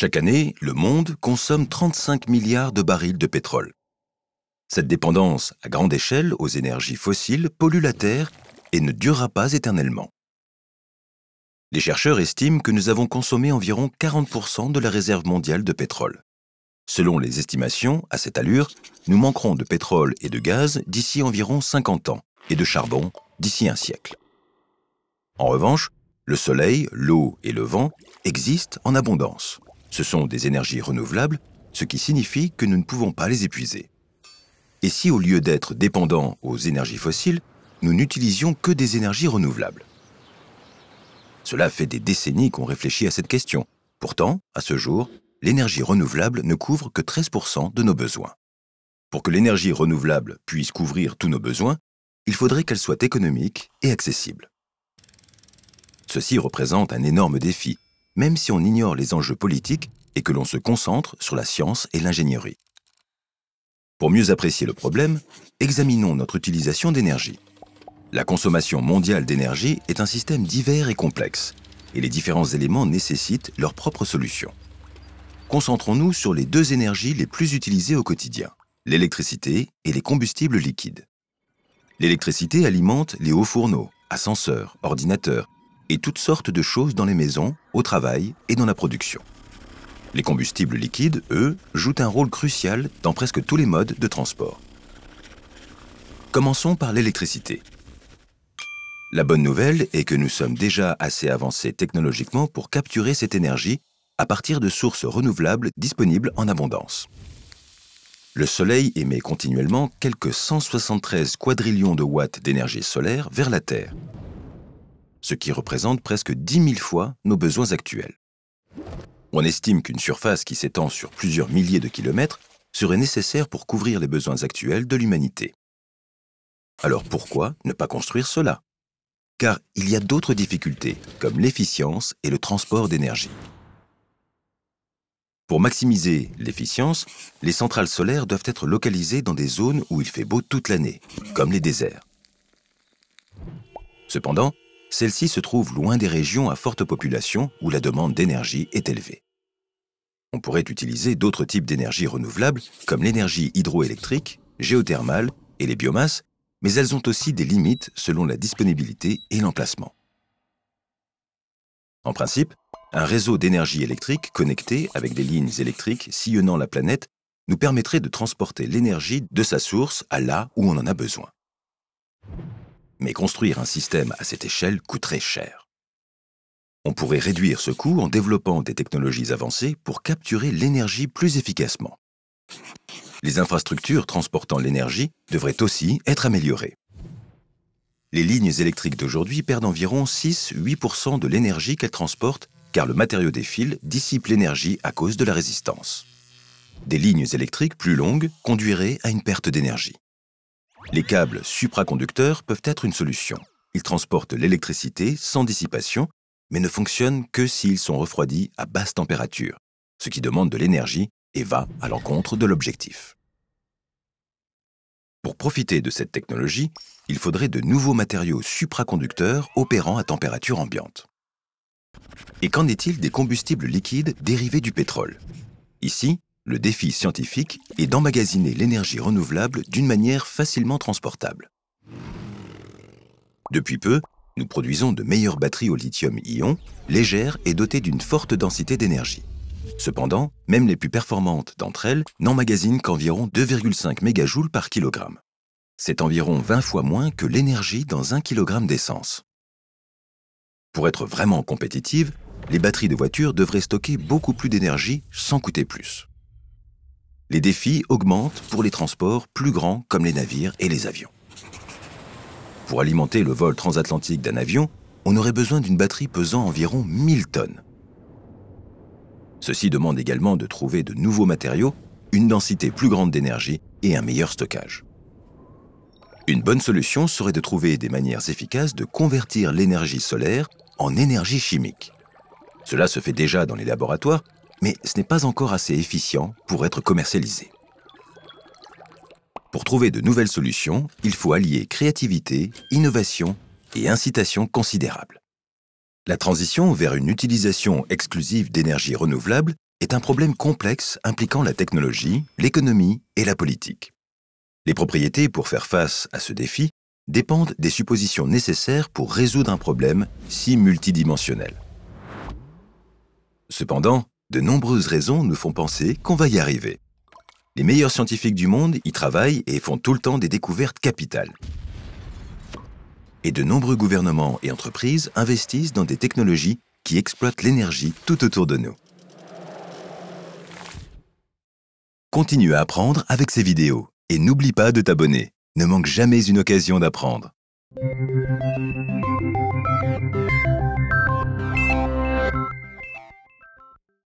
Chaque année, le monde consomme 35 milliards de barils de pétrole. Cette dépendance à grande échelle aux énergies fossiles pollue la Terre et ne durera pas éternellement. Les chercheurs estiment que nous avons consommé environ 40% de la réserve mondiale de pétrole. Selon les estimations, à cette allure, nous manquerons de pétrole et de gaz d'ici environ 50 ans et de charbon d'ici un siècle. En revanche, le soleil, l'eau et le vent existent en abondance. Ce sont des énergies renouvelables, ce qui signifie que nous ne pouvons pas les épuiser. Et si au lieu d'être dépendants aux énergies fossiles, nous n'utilisions que des énergies renouvelables Cela fait des décennies qu'on réfléchit à cette question. Pourtant, à ce jour, l'énergie renouvelable ne couvre que 13% de nos besoins. Pour que l'énergie renouvelable puisse couvrir tous nos besoins, il faudrait qu'elle soit économique et accessible. Ceci représente un énorme défi, même si on ignore les enjeux politiques et que l'on se concentre sur la science et l'ingénierie. Pour mieux apprécier le problème, examinons notre utilisation d'énergie. La consommation mondiale d'énergie est un système divers et complexe, et les différents éléments nécessitent leurs propres solution. Concentrons-nous sur les deux énergies les plus utilisées au quotidien, l'électricité et les combustibles liquides. L'électricité alimente les hauts fourneaux, ascenseurs, ordinateurs et toutes sortes de choses dans les maisons, au travail et dans la production. Les combustibles liquides, eux, jouent un rôle crucial dans presque tous les modes de transport. Commençons par l'électricité. La bonne nouvelle est que nous sommes déjà assez avancés technologiquement pour capturer cette énergie à partir de sources renouvelables disponibles en abondance. Le Soleil émet continuellement quelques 173 quadrillions de watts d'énergie solaire vers la Terre, ce qui représente presque 10 000 fois nos besoins actuels. On estime qu'une surface qui s'étend sur plusieurs milliers de kilomètres serait nécessaire pour couvrir les besoins actuels de l'humanité. Alors pourquoi ne pas construire cela Car il y a d'autres difficultés, comme l'efficience et le transport d'énergie. Pour maximiser l'efficience, les centrales solaires doivent être localisées dans des zones où il fait beau toute l'année, comme les déserts. Cependant, celle-ci se trouve loin des régions à forte population où la demande d'énergie est élevée. On pourrait utiliser d'autres types d'énergie renouvelables comme l'énergie hydroélectrique, géothermale et les biomasses, mais elles ont aussi des limites selon la disponibilité et l'emplacement. En principe, un réseau d'énergie électrique connecté avec des lignes électriques sillonnant la planète nous permettrait de transporter l'énergie de sa source à là où on en a besoin mais construire un système à cette échelle coûterait cher. On pourrait réduire ce coût en développant des technologies avancées pour capturer l'énergie plus efficacement. Les infrastructures transportant l'énergie devraient aussi être améliorées. Les lignes électriques d'aujourd'hui perdent environ 6-8% de l'énergie qu'elles transportent car le matériau des fils dissipe l'énergie à cause de la résistance. Des lignes électriques plus longues conduiraient à une perte d'énergie. Les câbles supraconducteurs peuvent être une solution. Ils transportent l'électricité sans dissipation, mais ne fonctionnent que s'ils sont refroidis à basse température, ce qui demande de l'énergie et va à l'encontre de l'objectif. Pour profiter de cette technologie, il faudrait de nouveaux matériaux supraconducteurs opérant à température ambiante. Et qu'en est-il des combustibles liquides dérivés du pétrole Ici, le défi scientifique est d'emmagasiner l'énergie renouvelable d'une manière facilement transportable. Depuis peu, nous produisons de meilleures batteries au lithium-ion, légères et dotées d'une forte densité d'énergie. Cependant, même les plus performantes d'entre elles n'emmagasinent qu'environ 2,5 mégajoules par kilogramme. C'est environ 20 fois moins que l'énergie dans un kilogramme d'essence. Pour être vraiment compétitive, les batteries de voitures devraient stocker beaucoup plus d'énergie sans coûter plus. Les défis augmentent pour les transports plus grands comme les navires et les avions. Pour alimenter le vol transatlantique d'un avion, on aurait besoin d'une batterie pesant environ 1000 tonnes. Ceci demande également de trouver de nouveaux matériaux, une densité plus grande d'énergie et un meilleur stockage. Une bonne solution serait de trouver des manières efficaces de convertir l'énergie solaire en énergie chimique. Cela se fait déjà dans les laboratoires mais ce n'est pas encore assez efficient pour être commercialisé. Pour trouver de nouvelles solutions, il faut allier créativité, innovation et incitation considérable. La transition vers une utilisation exclusive d'énergie renouvelable est un problème complexe impliquant la technologie, l'économie et la politique. Les propriétés pour faire face à ce défi dépendent des suppositions nécessaires pour résoudre un problème si multidimensionnel. Cependant, de nombreuses raisons nous font penser qu'on va y arriver. Les meilleurs scientifiques du monde y travaillent et font tout le temps des découvertes capitales. Et de nombreux gouvernements et entreprises investissent dans des technologies qui exploitent l'énergie tout autour de nous. Continue à apprendre avec ces vidéos et n'oublie pas de t'abonner. Ne manque jamais une occasion d'apprendre.